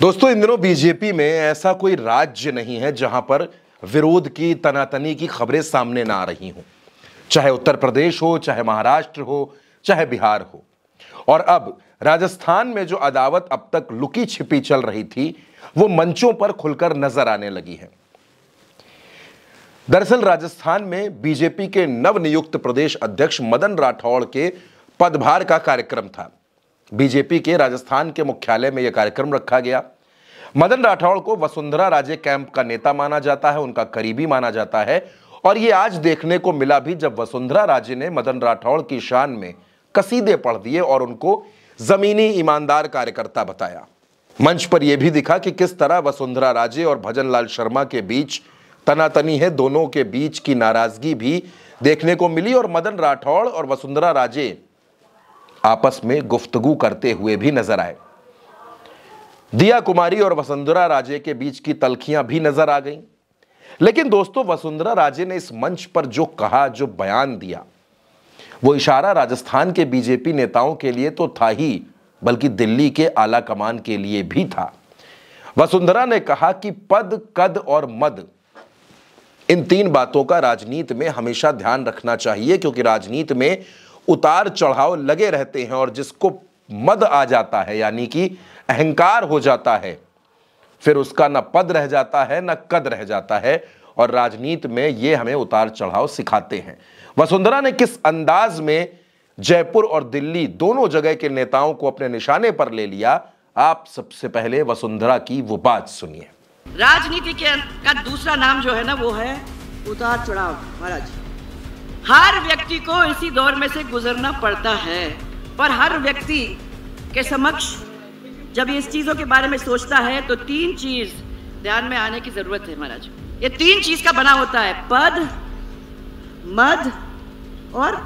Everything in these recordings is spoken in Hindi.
दोस्तों इन दिनों बीजेपी में ऐसा कोई राज्य नहीं है जहां पर विरोध की तनातनी की खबरें सामने ना आ रही हों चाहे उत्तर प्रदेश हो चाहे महाराष्ट्र हो चाहे बिहार हो और अब राजस्थान में जो अदावत अब तक लुकी छिपी चल रही थी वो मंचों पर खुलकर नजर आने लगी है दरअसल राजस्थान में बीजेपी के नवनियुक्त प्रदेश अध्यक्ष मदन राठौड़ के पदभार का कार्यक्रम था बीजेपी के राजस्थान के मुख्यालय में यह कार्यक्रम रखा गया मदन राठौड़ को वसुंधरा राजे कैंप का नेता माना जाता है उनका करीबी माना जाता है और ये आज देखने को मिला भी जब वसुंधरा राजे ने मदन राठौड़ की शान में कसीदे पढ़ दिए और उनको जमीनी ईमानदार कार्यकर्ता बताया मंच पर यह भी दिखा कि किस तरह वसुंधरा राजे और भजन लाल शर्मा के बीच तनातनी है दोनों के बीच की नाराजगी भी देखने को मिली और मदन राठौड़ और वसुंधरा राजे आपस में गुफ्तगु करते हुए भी नजर आए दिया कुमारी और वसुंधरा राजे के बीच की तलखियां भी नजर आ गईं लेकिन दोस्तों वसुंधरा राजे ने इस मंच पर जो कहा जो बयान दिया वो इशारा राजस्थान के बीजेपी नेताओं के लिए तो था ही बल्कि दिल्ली के आला कमान के लिए भी था वसुंधरा ने कहा कि पद कद और मद इन तीन बातों का राजनीति में हमेशा ध्यान रखना चाहिए क्योंकि राजनीति में उतार चढ़ाव लगे रहते हैं और जिसको मद आ जाता है यानी कि अहंकार हो जाता है फिर उसका ना पद रह जाता है ना कद रह जाता है और राजनीति में ये हमें उतार चढ़ाव सिखाते हैं वसुंधरा ने किस अंदाज में जयपुर और दिल्ली दोनों जगह के नेताओं को अपने निशाने पर ले लिया आप सबसे पहले वसुंधरा की वो बात सुनिए राजनीति के का दूसरा नाम जो है ना वो है उतार चढ़ाव महाराज हर व्यक्ति को इसी दौर में से गुजरना पड़ता है पर हर व्यक्ति के समक्ष जब इस चीज़ों के बारे में सोचता है तो तीन चीज़ ध्यान में आने की ज़रूरत है महाराज ये तीन चीज़ का बना होता है पद मद और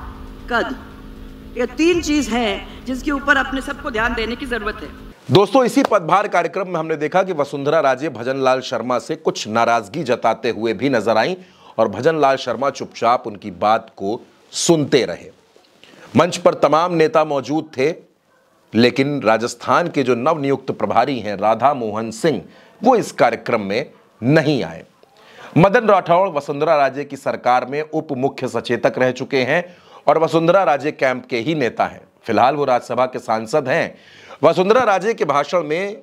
कद ये तीन चीज़ है जिसके ऊपर अपने सबको ध्यान देने की ज़रूरत है दोस्तों इसी पदभार कार्यक्रम में हमने देखा कि वसुंधरा राजे भजनलाल शर्मा से कुछ नाराजगी जताते हुए भी नजर आई और भजन लाल शर्मा चुपचाप उनकी बात को सुनते रहे मंच पर तमाम नेता मौजूद थे लेकिन राजस्थान के जो नवनियुक्त प्रभारी हैं राधा मोहन सिंह वो इस कार्यक्रम में नहीं आए मदन राठौड़ वसुंधरा राजे की सरकार में उप मुख्य सचेतक रह चुके हैं और वसुंधरा राजे कैंप के ही नेता हैं फिलहाल वो राज्यसभा के सांसद हैं वसुंधरा राजे के भाषण में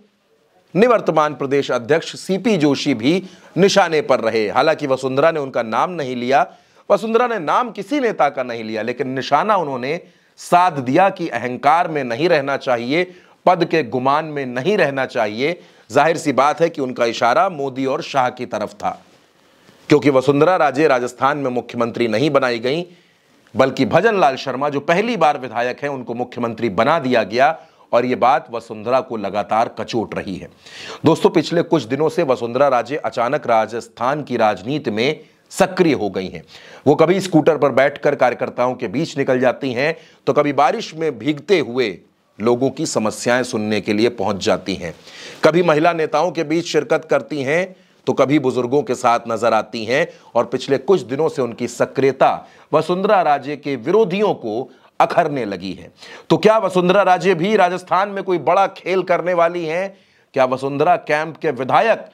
निवर्तमान प्रदेश अध्यक्ष सीपी जोशी भी निशाने पर रहे हालांकि वसुंधरा ने उनका नाम नहीं लिया वसुंधरा ने नाम किसी नेता का नहीं लिया लेकिन निशाना उन्होंने साध दिया कि अहंकार में नहीं रहना चाहिए पद के गुमान में नहीं रहना चाहिए जाहिर सी बात है कि उनका इशारा मोदी और शाह की तरफ था क्योंकि वसुंधरा राजे राजस्थान में मुख्यमंत्री नहीं बनाई गई बल्कि भजन लाल शर्मा जो पहली बार विधायक हैं उनको मुख्यमंत्री बना दिया गया और ये बात वसुंधरा को लगातार कचोट रही है दोस्तों पिछले कुछ दिनों से वसुंधरा राजे अचानक राजस्थान की राजनीति में सक्रिय हो गई हैं वो कभी स्कूटर पर बैठकर कार्यकर्ताओं के बीच निकल जाती हैं तो कभी बारिश में भीगते हुए लोगों की समस्याएं सुनने के लिए पहुंच जाती हैं कभी महिला नेताओं के बीच शिरकत करती हैं तो कभी बुजुर्गों के साथ नजर आती हैं और पिछले कुछ दिनों से उनकी सक्रियता वसुंधरा राजे के विरोधियों को अखरने लगी है तो क्या वसुंधरा राजे भी राजस्थान में कोई बड़ा खेल करने वाली हैं क्या वसुंधरा कैंप के विधायक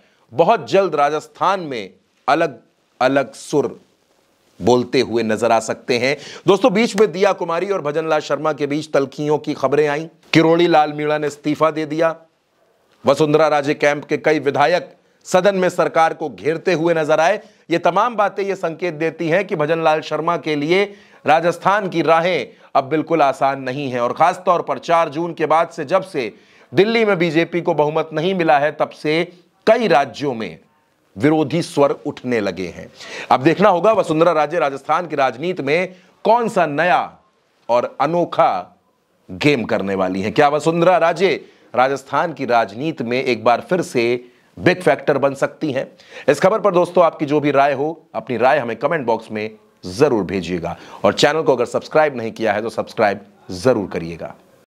बहुत जल्द राजस्थान में अलग अलग सुर बोलते हुए नजर आ सकते हैं दोस्तों बीच में दिया कुमारी और भजनलाल शर्मा के बीच तलखियों की खबरें आई किरोड़ी लाल मीणा ने इस्तीफा दे दिया वसुंधरा राजे कैंप के कई विधायक सदन में सरकार को घेरते हुए नजर आए ये तमाम बातें ये संकेत देती हैं कि भजन लाल शर्मा के लिए राजस्थान की राहें अब बिल्कुल आसान नहीं हैं और ख़ासतौर पर चार जून के बाद से जब से दिल्ली में बीजेपी को बहुमत नहीं मिला है तब से कई राज्यों में विरोधी स्वर उठने लगे हैं अब देखना होगा वसुंधरा राजे राजस्थान की राजनीति में कौन सा नया और अनोखा गेम करने वाली है क्या वसुंधरा राजे राजस्थान की राजनीति में एक बार फिर से बिग फैक्टर बन सकती हैं इस खबर पर दोस्तों आपकी जो भी राय हो अपनी राय हमें कमेंट बॉक्स में ज़रूर भेजिएगा और चैनल को अगर सब्सक्राइब नहीं किया है तो सब्सक्राइब ज़रूर करिएगा